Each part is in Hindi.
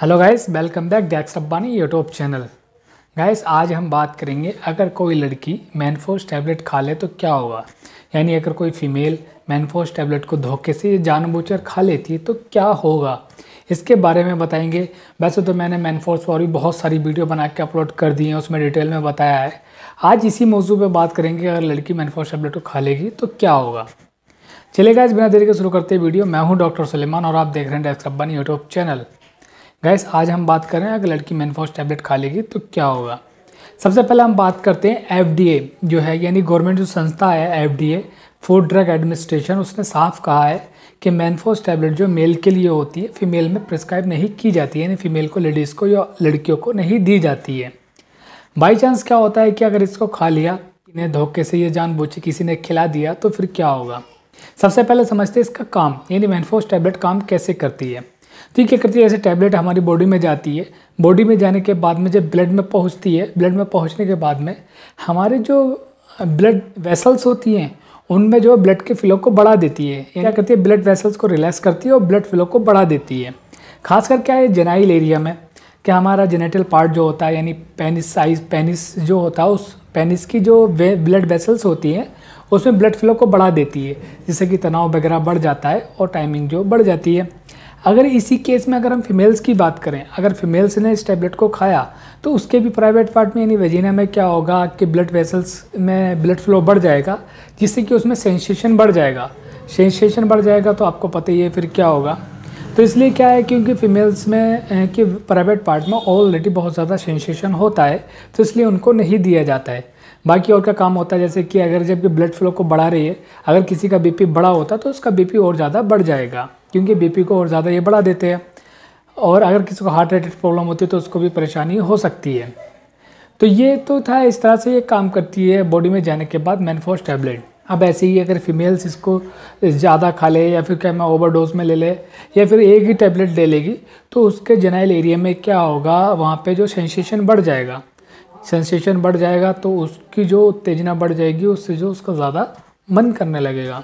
हेलो गाइस वेलकम बैक डैक्स अब्बानी यूट्यूब चैनल गाइस आज हम बात करेंगे अगर कोई लड़की मैनफोस टैबलेट खा ले तो क्या होगा यानी अगर कोई फीमेल मैनफोस टैबलेट को धोखे से जानबूझकर खा लेती है तो क्या होगा इसके बारे में बताएंगे वैसे तो मैंने मैनफोर्स पर भी बहुत सारी वीडियो बना के अपलोड कर दी है उसमें डिटेल में बताया है आज इसी मौजू पर बात करेंगे अगर लड़की मैनफोस टैबलेट को खा लेगी तो क्या होगा चलेगा इस बिना देरी के शुरू करते वीडियो मैं हूँ डॉक्टर सलेमान और आप देख रहे हैं डैक्स अब्बानी यूट्यूब चैनल गैस आज हम बात करें अगर लड़की मैनफॉस टैबलेट खा लेगी तो क्या होगा सबसे पहले हम बात करते हैं एफ जो है यानी गवर्नमेंट जो संस्था है एफ फूड ड्रग एडमिनिस्ट्रेशन उसने साफ कहा है कि मैनफोस टैबलेट जो मेल के लिए होती है फीमेल में प्रिस्क्राइब नहीं की जाती है यानी फीमेल को लेडीज़ को या लड़कियों को नहीं दी जाती है बाई चांस क्या होता है कि अगर इसको खा लिया इन्हें धोखे से ये बोची किसी ने खिला दिया तो फिर क्या होगा सबसे पहले समझते हैं इसका काम यानी मैनफोस टैबलेट काम कैसे करती है तो ये क्या करती है ऐसे टैबलेट हमारी बॉडी में जाती है बॉडी में जाने के बाद में जब ब्लड में पहुँचती है ब्लड में पहुँचने के बाद में हमारे जो ब्लड वेसल्स होती हैं उनमें जो है ब्लड के फ्लो को बढ़ा देती है क्या करती है ब्लड वेसल्स को रिलैक्स करती है और ब्लड फ्लो को बढ़ा देती है ख़ास कर क्या है जेनाइल एरिया में क्या हमारा जेनेटल पार्ट जो होता है यानी पेनिस साइज पेनिस जो होता है उस पेनिस की जो वे ब्लड वेसल्स होती हैं उसमें ब्लड फ्लो को बढ़ा देती है जिससे कि तनाव वगैरह बढ़ जाता है और टाइमिंग जो बढ़ जाती है अगर इसी केस में अगर हम फीमेल्स की बात करें अगर फीमेल्स ने इस टैबलेट को खाया तो उसके भी प्राइवेट पार्ट में यानी वजीना में क्या होगा कि ब्लड वेसल्स में ब्लड फ्लो बढ़ जाएगा जिससे कि उसमें सेंसेशन बढ़ जाएगा सेंसेशन बढ़ जाएगा तो आपको पता ही है फिर क्या होगा तो इसलिए क्या है क्योंकि फीमेल्स में कि प्राइवेट पार्ट में ऑलरेडी बहुत ज़्यादा सेंसेशन होता है तो इसलिए उनको नहीं दिया जाता है बाकी और का काम होता है जैसे कि अगर जबकि ब्लड फ्लो को बढ़ा रही है अगर किसी का बीपी बड़ा होता तो उसका बीपी और ज़्यादा बढ़ जाएगा क्योंकि बीपी को और ज़्यादा ये बढ़ा देते हैं और अगर किसी को हार्ट रिलेटेड प्रॉब्लम होती है तो उसको भी परेशानी हो सकती है तो ये तो था इस तरह से ये काम करती है बॉडी में जाने के बाद मैनफोस टैबलेट अब ऐसे ही अगर फीमेल्स इसको ज़्यादा खा ले या फिर क्या मैं ओवरडोज में ले ले या फिर एक ही टैबलेट ले लेगी तो उसके जेनाइल एरिया में क्या होगा वहाँ पे जो सेंसेशन बढ़ जाएगा सेंसेशन बढ़ जाएगा तो उसकी जो उत्तेजना बढ़ जाएगी उससे जो उसका ज़्यादा मन करने लगेगा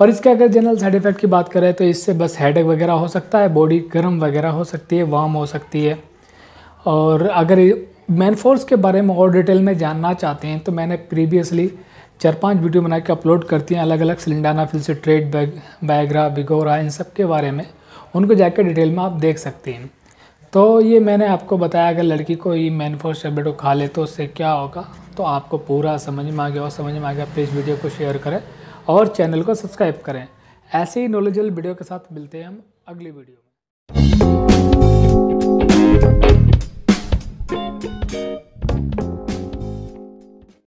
और इसके अगर जनरल साइड इफ़ेक्ट की बात करें तो इससे बस हेडेक वगैरह हो सकता है बॉडी गर्म वगैरह हो सकती है वार्म हो सकती है और अगर मैनफोर्स के बारे में और डिटेल में जानना चाहते हैं तो मैंने प्रीवियसली चार पांच वीडियो बना के अपलोड करती हैं अलग अलग सिलिंडाना फिल से ट्रेड बैग बैगरा बिगोरा इन सब के बारे में उनको जाकर डिटेल में आप देख सकते हैं तो ये मैंने आपको बताया अगर लड़की को ये मैनफोर्स टैबलेट को खा ले तो उससे क्या होगा तो आपको पूरा समझ में आ गया और समझ में आ गया प्लीज़ वीडियो को शेयर करें और चैनल को सब्सक्राइब करें ऐसे ही नॉलेजल वीडियो के साथ मिलते हैं हम अगली वीडियो में